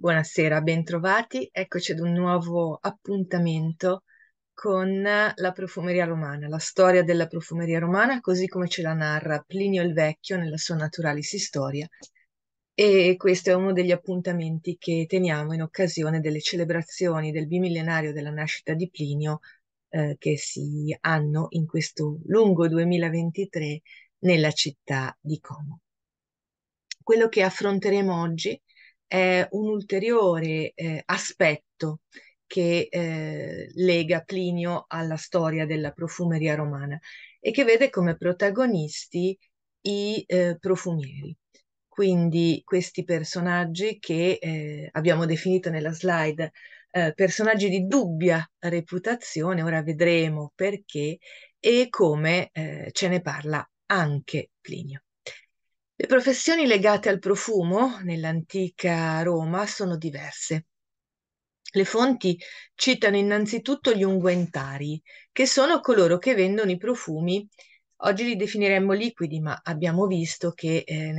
Buonasera, bentrovati. Eccoci ad un nuovo appuntamento con la profumeria romana, la storia della profumeria romana, così come ce la narra Plinio il Vecchio nella sua Naturalis Historia. E questo è uno degli appuntamenti che teniamo in occasione delle celebrazioni del bimillenario della nascita di Plinio eh, che si hanno in questo lungo 2023 nella città di Como. Quello che affronteremo oggi è è un ulteriore eh, aspetto che eh, lega Plinio alla storia della profumeria romana e che vede come protagonisti i eh, profumieri. Quindi questi personaggi che eh, abbiamo definito nella slide eh, personaggi di dubbia reputazione, ora vedremo perché e come eh, ce ne parla anche Plinio. Le professioni legate al profumo nell'antica Roma sono diverse. Le fonti citano innanzitutto gli unguentari, che sono coloro che vendono i profumi Oggi li definiremmo liquidi, ma abbiamo visto che eh,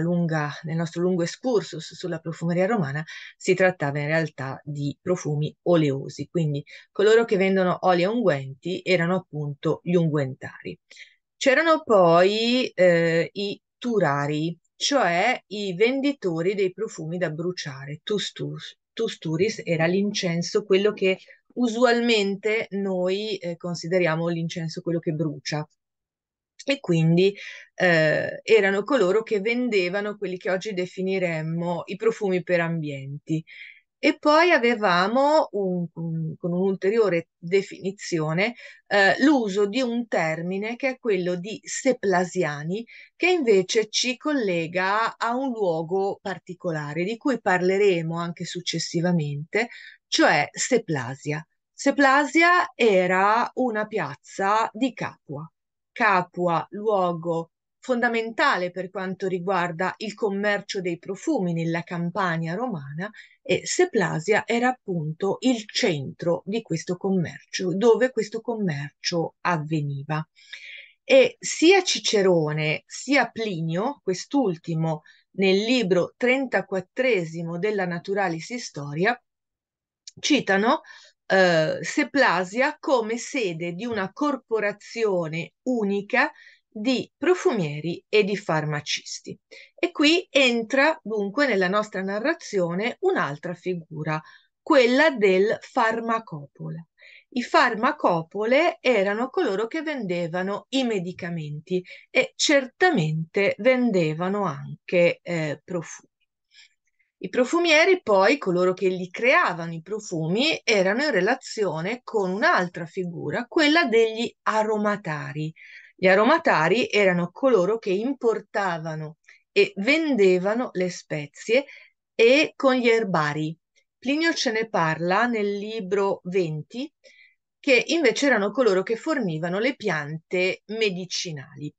lunga, nel nostro lungo escursus sulla profumeria romana si trattava in realtà di profumi oleosi, quindi coloro che vendono oli e unguenti erano appunto gli unguentari. C'erano poi eh, i tuturari, cioè i venditori dei profumi da bruciare. Tustus, tusturis era l'incenso, quello che usualmente noi eh, consideriamo l'incenso quello che brucia. E quindi eh, erano coloro che vendevano quelli che oggi definiremmo i profumi per ambienti. E poi avevamo, un, un, con un'ulteriore definizione, eh, l'uso di un termine che è quello di seplasiani, che invece ci collega a un luogo particolare, di cui parleremo anche successivamente, cioè Seplasia. Seplasia era una piazza di Capua. Capua, luogo fondamentale per quanto riguarda il commercio dei profumi nella campagna romana e Seplasia era appunto il centro di questo commercio, dove questo commercio avveniva. E sia Cicerone sia Plinio, quest'ultimo nel libro 34 della Naturalis Historia, citano eh, Seplasia come sede di una corporazione unica di profumieri e di farmacisti. E qui entra dunque nella nostra narrazione un'altra figura, quella del farmacopole. I farmacopole erano coloro che vendevano i medicamenti e certamente vendevano anche eh, profumi. I profumieri, poi, coloro che gli creavano i profumi, erano in relazione con un'altra figura, quella degli aromatari. Gli aromatari erano coloro che importavano e vendevano le spezie e con gli erbari. Plinio ce ne parla nel libro 20, che invece erano coloro che fornivano le piante medicinali,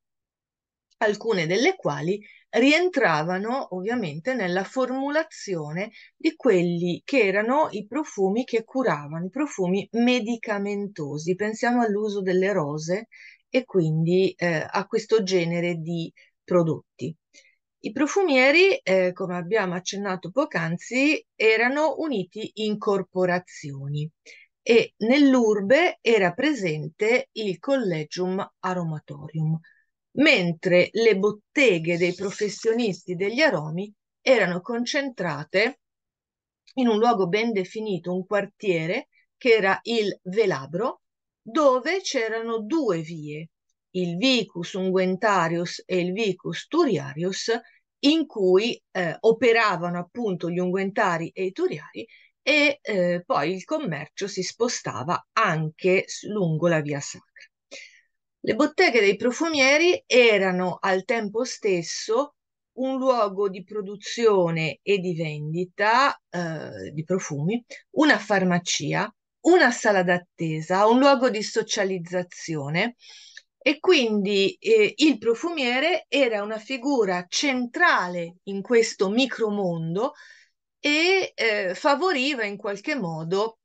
alcune delle quali rientravano ovviamente nella formulazione di quelli che erano i profumi che curavano, i profumi medicamentosi. Pensiamo all'uso delle rose e quindi eh, a questo genere di prodotti. I profumieri, eh, come abbiamo accennato poc'anzi, erano uniti in corporazioni e nell'urbe era presente il Collegium Aromatorium, mentre le botteghe dei professionisti degli aromi erano concentrate in un luogo ben definito, un quartiere che era il Velabro, dove c'erano due vie, il vicus unguentarius e il vicus turiarius, in cui eh, operavano appunto gli unguentari e i turiari e eh, poi il commercio si spostava anche lungo la via sacra. Le botteghe dei profumieri erano al tempo stesso un luogo di produzione e di vendita eh, di profumi, una farmacia, una sala d'attesa, un luogo di socializzazione e quindi eh, il profumiere era una figura centrale in questo micromondo e eh, favoriva in qualche modo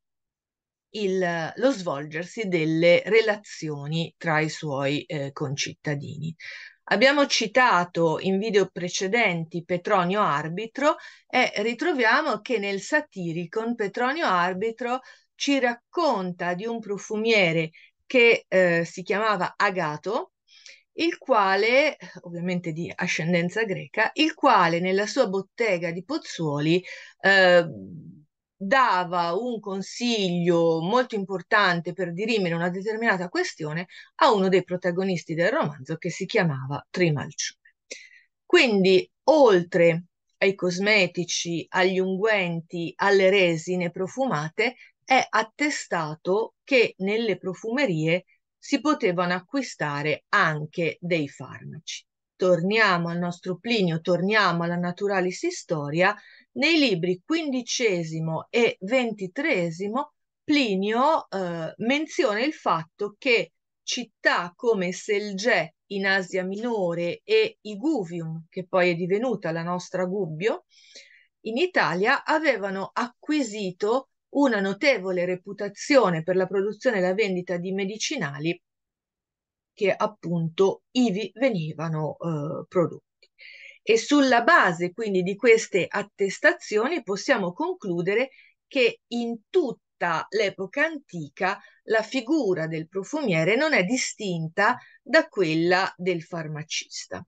il, lo svolgersi delle relazioni tra i suoi eh, concittadini. Abbiamo citato in video precedenti Petronio Arbitro e ritroviamo che nel Satiricon Petronio Arbitro ci racconta di un profumiere che eh, si chiamava Agato, il quale, ovviamente di ascendenza greca, il quale nella sua bottega di Pozzuoli eh, dava un consiglio molto importante per dirimere una determinata questione a uno dei protagonisti del romanzo che si chiamava Trimalcione. Quindi, oltre ai cosmetici, agli unguenti, alle resine profumate, è attestato che nelle profumerie si potevano acquistare anche dei farmaci. Torniamo al nostro Plinio, torniamo alla Naturalis Historia. Nei libri quindicesimo e ventitreesimo Plinio eh, menziona il fatto che città come Selge in Asia Minore e Iguvium, che poi è divenuta la nostra Gubbio, in Italia avevano acquisito una notevole reputazione per la produzione e la vendita di medicinali che appunto ivi venivano eh, prodotti. E sulla base quindi di queste attestazioni possiamo concludere che in tutta l'epoca antica la figura del profumiere non è distinta da quella del farmacista.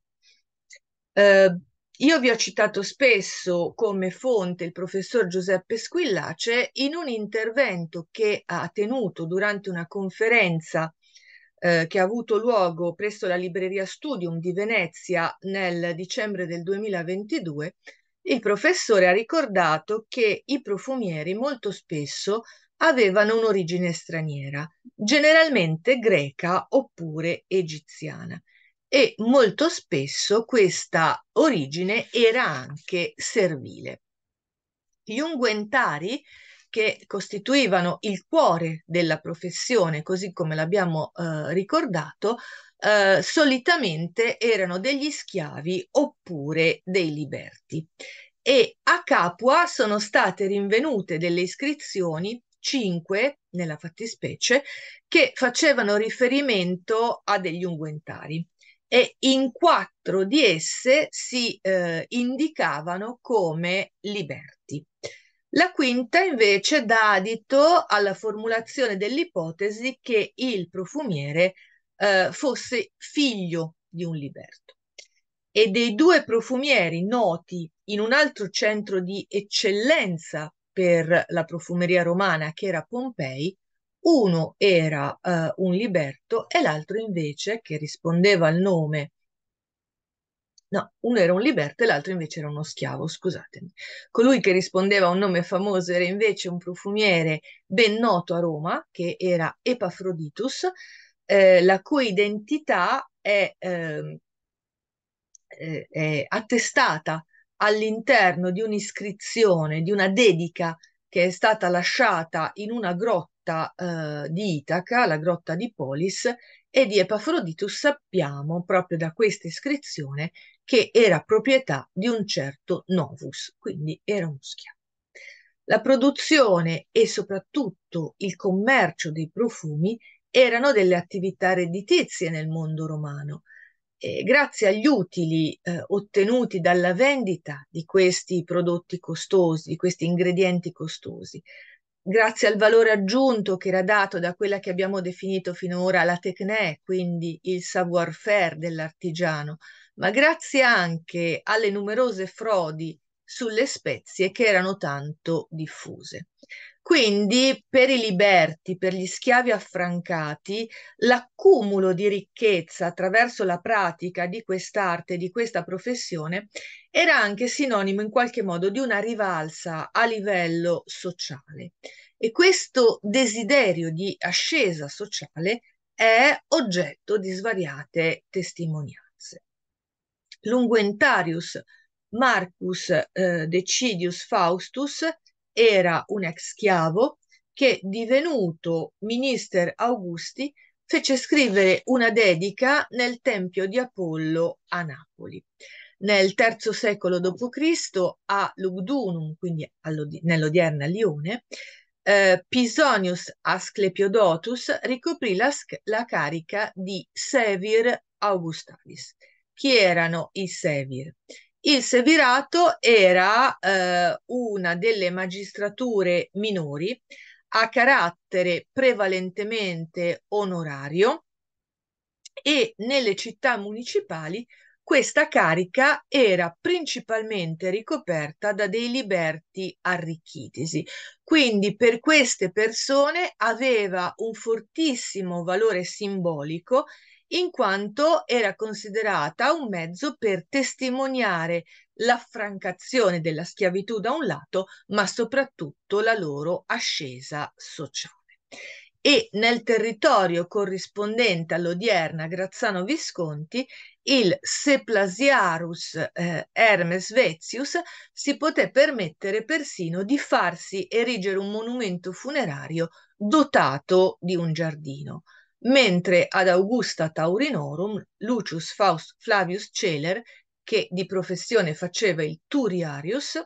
Eh, io vi ho citato spesso come fonte il professor Giuseppe Squillace in un intervento che ha tenuto durante una conferenza eh, che ha avuto luogo presso la Libreria Studium di Venezia nel dicembre del 2022. Il professore ha ricordato che i profumieri molto spesso avevano un'origine straniera, generalmente greca oppure egiziana e molto spesso questa origine era anche servile. Gli unguentari che costituivano il cuore della professione, così come l'abbiamo eh, ricordato, eh, solitamente erano degli schiavi oppure dei liberti. E a Capua sono state rinvenute delle iscrizioni, cinque nella fattispecie, che facevano riferimento a degli unguentari e in quattro di esse si eh, indicavano come liberti. La quinta invece dà adito alla formulazione dell'ipotesi che il profumiere eh, fosse figlio di un liberto. E dei due profumieri noti in un altro centro di eccellenza per la profumeria romana, che era Pompei, uno era eh, un liberto e l'altro invece, che rispondeva al nome, no, uno era un liberto e l'altro invece era uno schiavo, scusatemi. Colui che rispondeva a un nome famoso era invece un profumiere ben noto a Roma, che era Epafroditus, eh, la cui identità è, eh, è attestata all'interno di un'iscrizione, di una dedica che è stata lasciata in una grotta grotta eh, di Itaca, la grotta di Polis e di Epafrodito sappiamo proprio da questa iscrizione che era proprietà di un certo Novus, quindi era uno schiavo. La produzione e soprattutto il commercio dei profumi erano delle attività redditizie nel mondo romano. E grazie agli utili eh, ottenuti dalla vendita di questi prodotti costosi, di questi ingredienti costosi, grazie al valore aggiunto che era dato da quella che abbiamo definito finora la tecnè, quindi il savoir-faire dell'artigiano, ma grazie anche alle numerose frodi sulle spezie che erano tanto diffuse. Quindi per i liberti, per gli schiavi affrancati, l'accumulo di ricchezza attraverso la pratica di quest'arte, di questa professione, era anche sinonimo in qualche modo di una rivalsa a livello sociale. E questo desiderio di ascesa sociale è oggetto di svariate testimonianze. Lunguentarius Marcus eh, Decidius Faustus era un ex schiavo che, divenuto minister Augusti, fece scrivere una dedica nel Tempio di Apollo a Napoli. Nel III secolo d.C. a Lugdunum, quindi nell'odierna Lione, eh, Pisonius Asclepiodotus ricoprì la, la carica di Sevir Augustalis. Chi erano i Sevir? Il Sevirato era eh, una delle magistrature minori a carattere prevalentemente onorario e nelle città municipali questa carica era principalmente ricoperta da dei liberti arricchitisi. Quindi per queste persone aveva un fortissimo valore simbolico in quanto era considerata un mezzo per testimoniare l'affrancazione della schiavitù da un lato, ma soprattutto la loro ascesa sociale. E nel territorio corrispondente all'odierna Grazzano Visconti, il Seplasiarus eh, Hermes Vezius si poté permettere persino di farsi erigere un monumento funerario dotato di un giardino mentre ad Augusta Taurinorum Lucius Faust Flavius Celer, che di professione faceva il turiarius,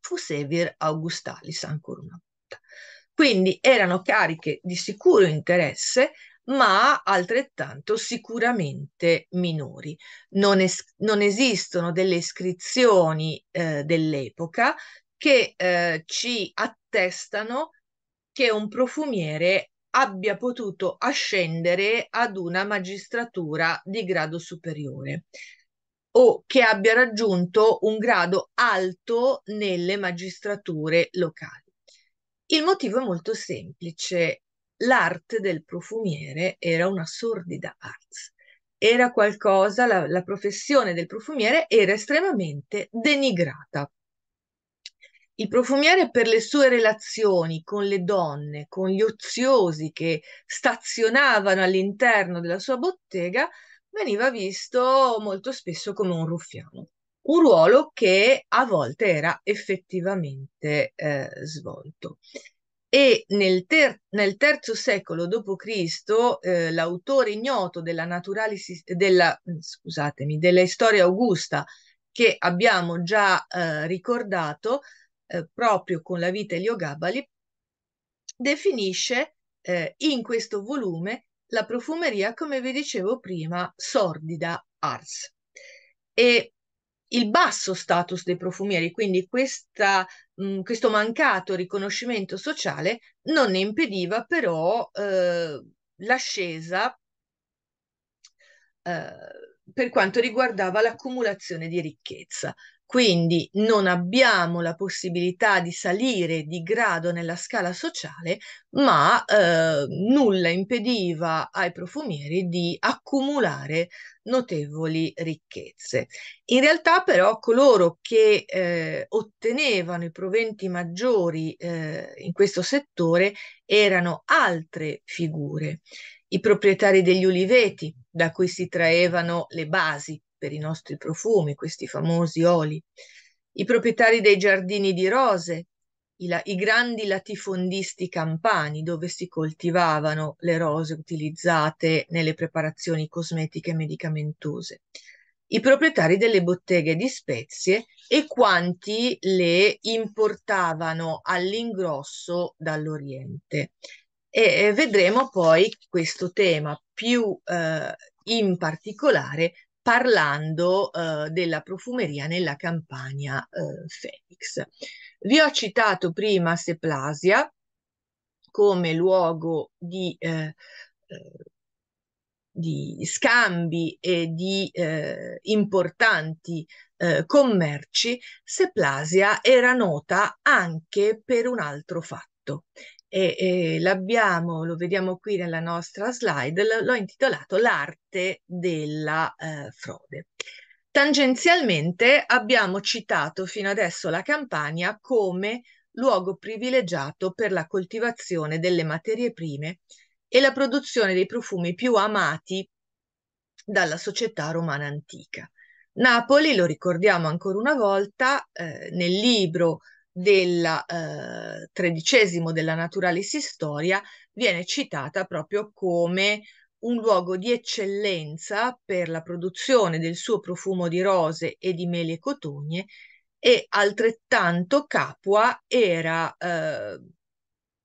fu sevir Augustalis ancora una volta. Quindi erano cariche di sicuro interesse, ma altrettanto sicuramente minori. Non, es- non esistono delle iscrizioni eh, dell'epoca che eh, ci attestano che un profumiere abbia potuto ascendere ad una magistratura di grado superiore o che abbia raggiunto un grado alto nelle magistrature locali. Il motivo è molto semplice. L'arte del profumiere era una sordida arts. Era qualcosa, la, la professione del profumiere era estremamente denigrata il profumiere per le sue relazioni con le donne, con gli oziosi che stazionavano all'interno della sua bottega, veniva visto molto spesso come un ruffiano, un ruolo che a volte era effettivamente eh, svolto. E nel, ter- nel terzo secolo d.C. Eh, l'autore ignoto della, della, mm, scusatemi, della Storia Augusta che abbiamo già eh, ricordato eh, proprio con la vita Eliogabali, definisce eh, in questo volume la profumeria, come vi dicevo prima, sordida ars. E il basso status dei profumieri, quindi questa, mh, mm, questo mancato riconoscimento sociale, non ne impediva però eh, l'ascesa eh, per quanto riguardava l'accumulazione di ricchezza quindi non abbiamo la possibilità di salire di grado nella scala sociale, ma eh, nulla impediva ai profumieri di accumulare notevoli ricchezze. In realtà però coloro che eh, ottenevano i proventi maggiori eh, in questo settore erano altre figure, i proprietari degli uliveti da cui si traevano le basi per i nostri profumi, questi famosi oli, i proprietari dei giardini di rose, i, la- i grandi latifondisti campani dove si coltivavano le rose utilizzate nelle preparazioni cosmetiche medicamentose, i proprietari delle botteghe di spezie e quanti le importavano all'ingrosso dall'Oriente. E vedremo poi questo tema più eh, in particolare parlando eh, della profumeria nella campagna eh, Felix. Vi ho citato prima Seplasia come luogo di, eh, eh di scambi e di eh, importanti eh, commerci. Seplasia era nota anche per un altro fatto e, e l'abbiamo, lo vediamo qui nella nostra slide, l'ho intitolato L'arte della eh, frode. Tangenzialmente abbiamo citato fino adesso la Campania come luogo privilegiato per la coltivazione delle materie prime e la produzione dei profumi più amati dalla società romana antica. Napoli, lo ricordiamo ancora una volta, eh, nel libro del eh, tredicesimo della Naturalis Historia viene citata proprio come un luogo di eccellenza per la produzione del suo profumo di rose e di mele e cotogne e altrettanto Capua era eh,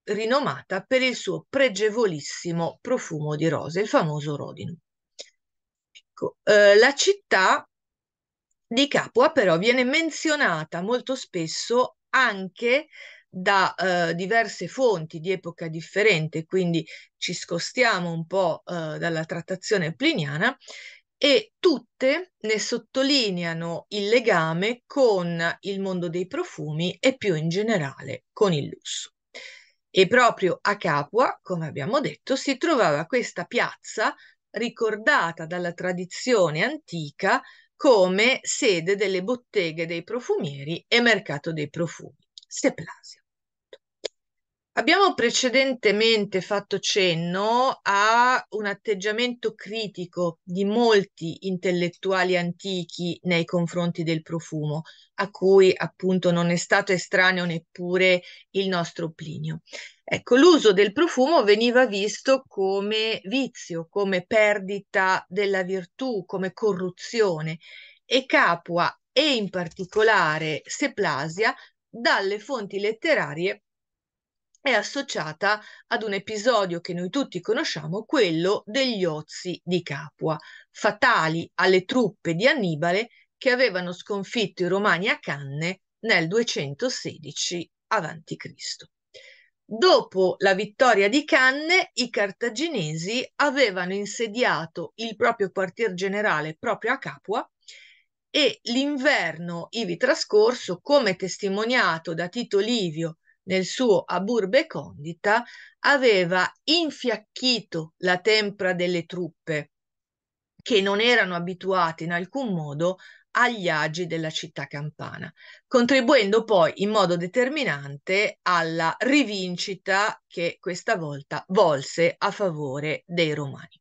rinomata per il suo pregevolissimo profumo di rose, il famoso Rodin. Ecco, eh, la città di Capua però viene menzionata molto spesso anche da eh, diverse fonti di epoca differente, quindi ci scostiamo un po' eh, dalla trattazione pliniana e tutte ne sottolineano il legame con il mondo dei profumi e più in generale con il lusso. E proprio a Capua, come abbiamo detto, si trovava questa piazza ricordata dalla tradizione antica come sede delle botteghe dei profumieri e mercato dei profumi, Seplasio. Abbiamo precedentemente fatto cenno a un atteggiamento critico di molti intellettuali antichi nei confronti del profumo, a cui appunto non è stato estraneo neppure il nostro Plinio. Ecco, l'uso del profumo veniva visto come vizio, come perdita della virtù, come corruzione e Capua e in particolare Seplasia dalle fonti letterarie è associata ad un episodio che noi tutti conosciamo, quello degli Ozi di Capua, fatali alle truppe di Annibale che avevano sconfitto i Romani a Canne nel 216 a.C. Dopo la vittoria di Canne, i cartaginesi avevano insediato il proprio quartier generale proprio a Capua e l'inverno ivi trascorso, come testimoniato da Tito Livio nel suo aburbe condita, aveva infiacchito la tempra delle truppe, che non erano abituate in alcun modo agli agi della città campana, contribuendo poi in modo determinante alla rivincita che questa volta volse a favore dei romani.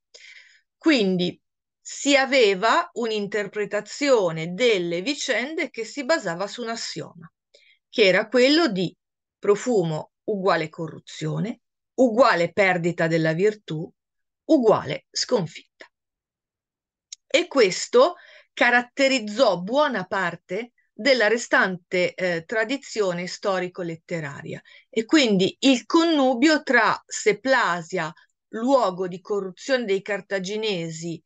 Quindi si aveva un'interpretazione delle vicende che si basava su un assioma, che era quello di profumo uguale corruzione, uguale perdita della virtù, uguale sconfitta. E questo caratterizzò buona parte della restante eh, tradizione storico-letteraria e quindi il connubio tra Seplasia, luogo di corruzione dei cartaginesi,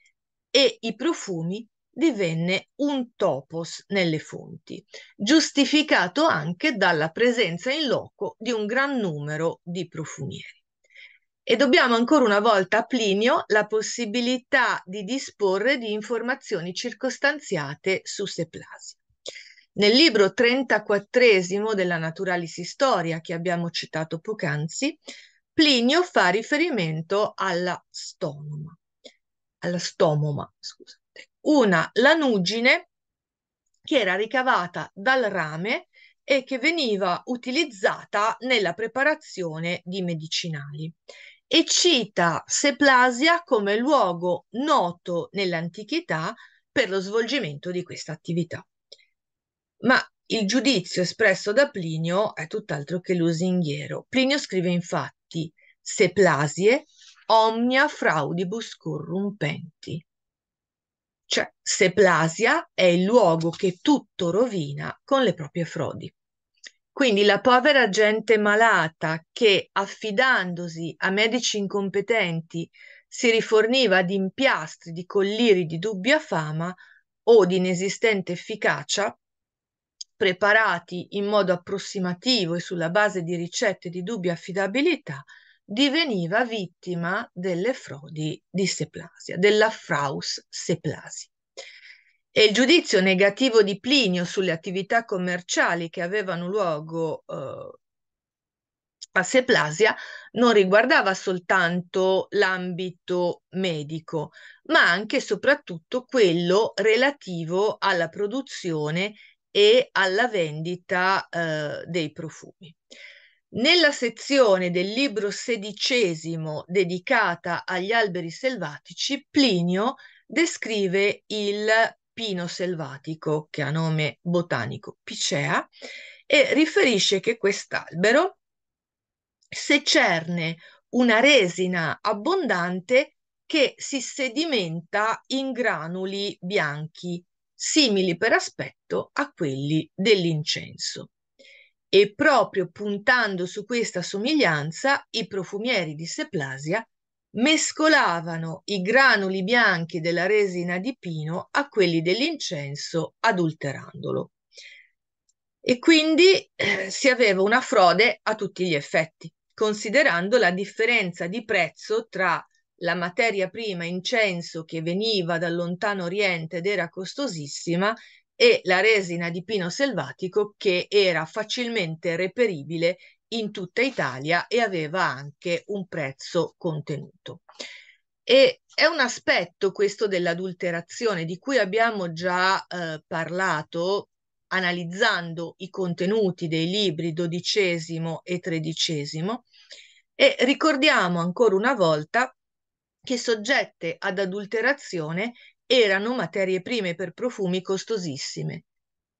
e i profumi divenne un topos nelle fonti, giustificato anche dalla presenza in loco di un gran numero di profumieri. E dobbiamo ancora una volta a Plinio la possibilità di disporre di informazioni circostanziate su Seplasia. Nel libro 34 della Naturalis Historia che abbiamo citato poc'anzi, Plinio fa riferimento alla stomoma, alla stomoma, scusa, una lanugine che era ricavata dal rame e che veniva utilizzata nella preparazione di medicinali e cita Seplasia come luogo noto nell'antichità per lo svolgimento di questa attività. Ma il giudizio espresso da Plinio è tutt'altro che lusinghiero. Plinio scrive infatti Seplasie omnia fraudibus corrumpenti, cioè, Seplasia è il luogo che tutto rovina con le proprie frodi. Quindi la povera gente malata che, affidandosi a medici incompetenti, si riforniva di impiastri, di colliri di dubbia fama o di inesistente efficacia, preparati in modo approssimativo e sulla base di ricette di dubbia affidabilità, diveniva vittima delle frodi di Seplasia, della Fraus Seplasi. E il giudizio negativo di Plinio sulle attività commerciali che avevano luogo eh, a Seplasia non riguardava soltanto l'ambito medico, ma anche e soprattutto quello relativo alla produzione e alla vendita eh, dei profumi. Nella sezione del libro sedicesimo dedicata agli alberi selvatici, Plinio descrive il pino selvatico, che ha nome botanico Picea, e riferisce che quest'albero secerne una resina abbondante che si sedimenta in granuli bianchi, simili per aspetto a quelli dell'incenso. E proprio puntando su questa somiglianza, i profumieri di Seplasia mescolavano i granuli bianchi della resina di pino a quelli dell'incenso adulterandolo. E quindi eh, si aveva una frode a tutti gli effetti, considerando la differenza di prezzo tra la materia prima incenso che veniva dal lontano oriente ed era costosissima e la resina di pino selvatico che era facilmente reperibile in tutta Italia e aveva anche un prezzo contenuto. E è un aspetto questo dell'adulterazione di cui abbiamo già eh, parlato analizzando i contenuti dei libri dodicesimo e tredicesimo e ricordiamo ancora una volta che soggette ad adulterazione erano materie prime per profumi costosissime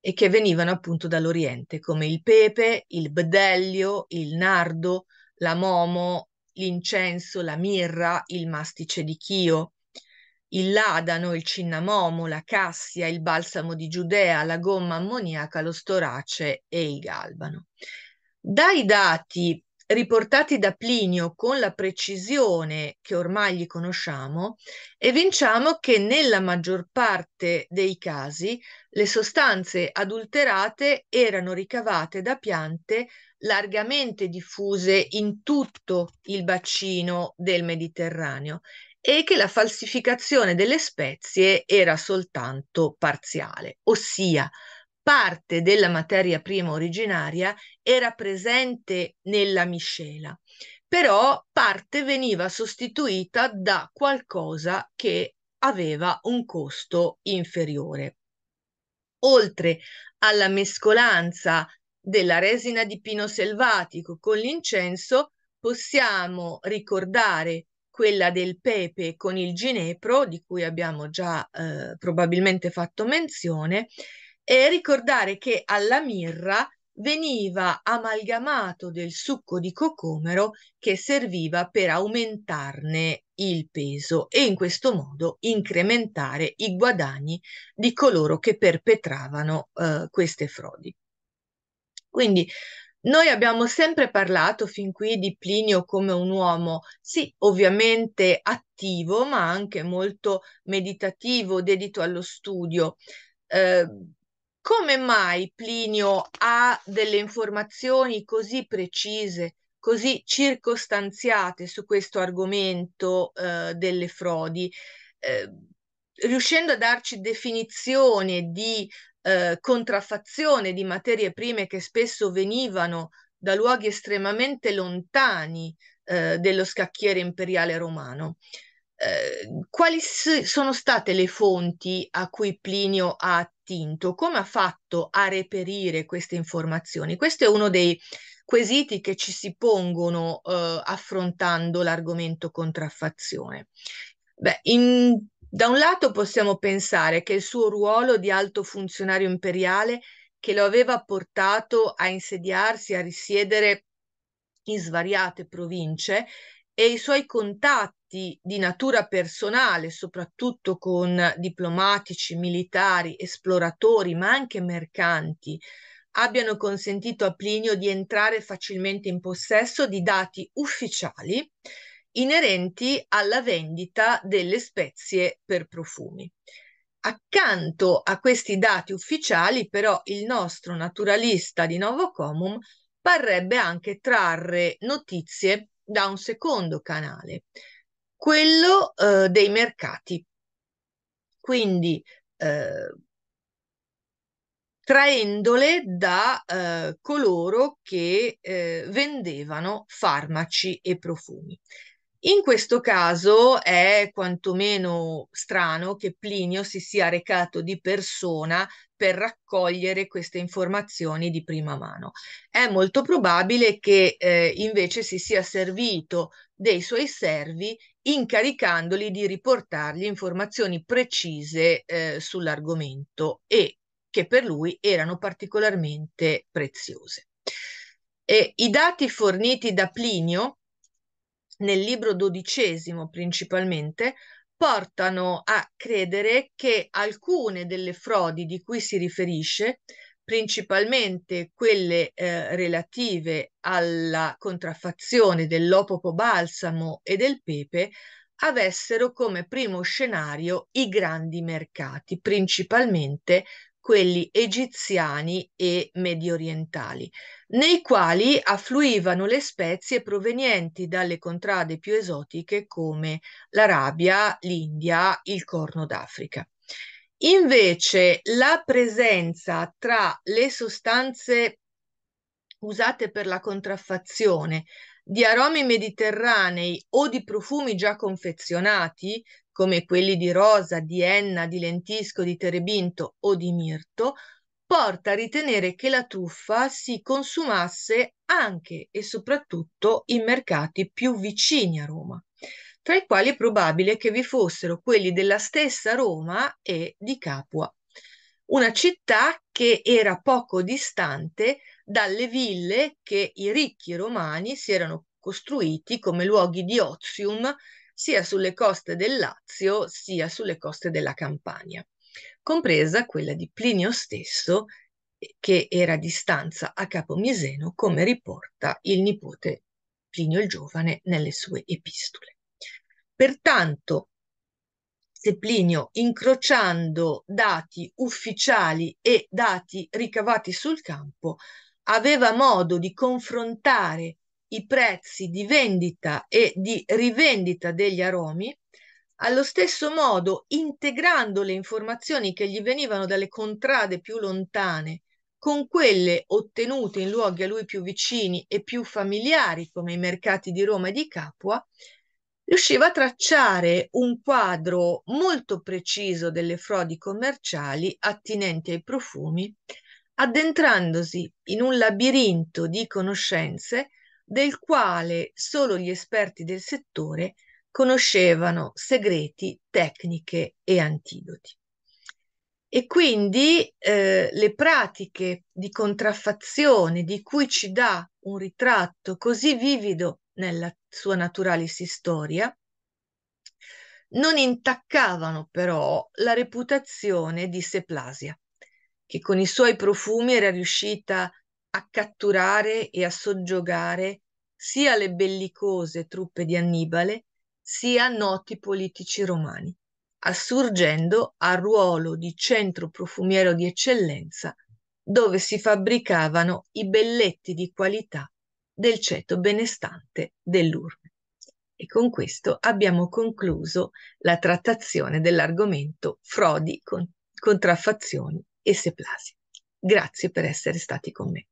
e che venivano appunto dall'Oriente, come il pepe, il bdellio, il nardo, la momo, l'incenso, la mirra, il mastice di chio, il ladano, il cinnamomo, la cassia, il balsamo di Giudea, la gomma ammoniaca, lo storace e il galbano. Dai dati riportati da Plinio con la precisione che ormai gli conosciamo, evinciamo che nella maggior parte dei casi le sostanze adulterate erano ricavate da piante largamente diffuse in tutto il bacino del Mediterraneo e che la falsificazione delle spezie era soltanto parziale, ossia parte della materia prima originaria era presente nella miscela, però parte veniva sostituita da qualcosa che aveva un costo inferiore. Oltre alla mescolanza della resina di pino selvatico con l'incenso, possiamo ricordare quella del pepe con il ginepro, di cui abbiamo già eh, probabilmente fatto menzione, e ricordare che alla mirra veniva amalgamato del succo di cocomero che serviva per aumentarne il peso e in questo modo incrementare i guadagni di coloro che perpetravano eh, queste frodi. Quindi noi abbiamo sempre parlato fin qui di Plinio come un uomo, sì, ovviamente attivo, ma anche molto meditativo, dedito allo studio. Eh, come mai Plinio ha delle informazioni così precise, così circostanziate su questo argomento eh, delle frodi, eh, riuscendo a darci definizione di eh, contraffazione di materie prime che spesso venivano da luoghi estremamente lontani eh, dello scacchiere imperiale romano. Ehm, quali s- sono state le fonti a cui Plinio ha attinto? Come ha fatto a reperire queste informazioni? Questo è uno dei quesiti che ci si pongono eh, affrontando l'argomento contraffazione. Beh, in, da un lato possiamo pensare che il suo ruolo di alto funzionario imperiale che lo aveva portato a insediarsi, a risiedere in svariate province e i suoi contatti contatti di natura personale, soprattutto con diplomatici, militari, esploratori, ma anche mercanti, abbiano consentito a Plinio di entrare facilmente in possesso di dati ufficiali inerenti alla vendita delle spezie per profumi. Accanto a questi dati ufficiali, però, il nostro naturalista di Novo Comum parrebbe anche trarre notizie da un secondo canale, quello eh, dei mercati. Quindi eh, traendole da eh, coloro che eh, vendevano farmaci e profumi. In questo caso è quantomeno strano che Plinio si sia recato di persona per raccogliere queste informazioni di prima mano. È molto probabile che eh, invece si sia servito dei suoi servi incaricandoli di riportargli informazioni precise eh, sull'argomento e che per lui erano particolarmente preziose. E I dati forniti da Plinio nel libro dodicesimo principalmente portano a credere che alcune delle frodi di cui si riferisce principalmente quelle eh, relative alla contraffazione dell'opopo balsamo e del pepe, avessero come primo scenario i grandi mercati, principalmente quelli egiziani e mediorientali, nei quali affluivano le spezie provenienti dalle contrade più esotiche come l'Arabia, l'India, il Corno d'Africa. Invece la presenza tra le sostanze usate per la contraffazione di aromi mediterranei o di profumi già confezionati, come quelli di rosa, di enna, di lentisco, di terebinto o di mirto, porta a ritenere che la truffa si consumasse anche e soprattutto in mercati più vicini a Roma tra i quali è probabile che vi fossero quelli della stessa Roma e di Capua, una città che era poco distante dalle ville che i ricchi romani si erano costruiti come luoghi di ozium sia sulle coste del Lazio sia sulle coste della Campania, compresa quella di Plinio stesso che era a distanza a Capo Miseno come riporta il nipote Plinio il Giovane nelle sue epistole. Pertanto, Seplinio, incrociando dati ufficiali e dati ricavati sul campo, aveva modo di confrontare i prezzi di vendita e di rivendita degli aromi, allo stesso modo integrando le informazioni che gli venivano dalle contrade più lontane con quelle ottenute in luoghi a lui più vicini e più familiari come i mercati di Roma e di Capua, riusciva a tracciare un quadro molto preciso delle frodi commerciali attinenti ai profumi, addentrandosi in un labirinto di conoscenze del quale solo gli esperti del settore conoscevano segreti, tecniche e antidoti. E quindi eh, le pratiche di contraffazione di cui ci dà un ritratto così vivido nella sua Naturalis Historia, non intaccavano però la reputazione di Seplasia, che con i suoi profumi era riuscita a catturare e a soggiogare sia le bellicose truppe di Annibale, sia noti politici romani, assurgendo al ruolo di centro profumiero di eccellenza dove si fabbricavano i belletti di qualità del ceto benestante dell'urbe. E con questo abbiamo concluso la trattazione dell'argomento frodi, contraffazioni e seplasi. Grazie per essere stati con me.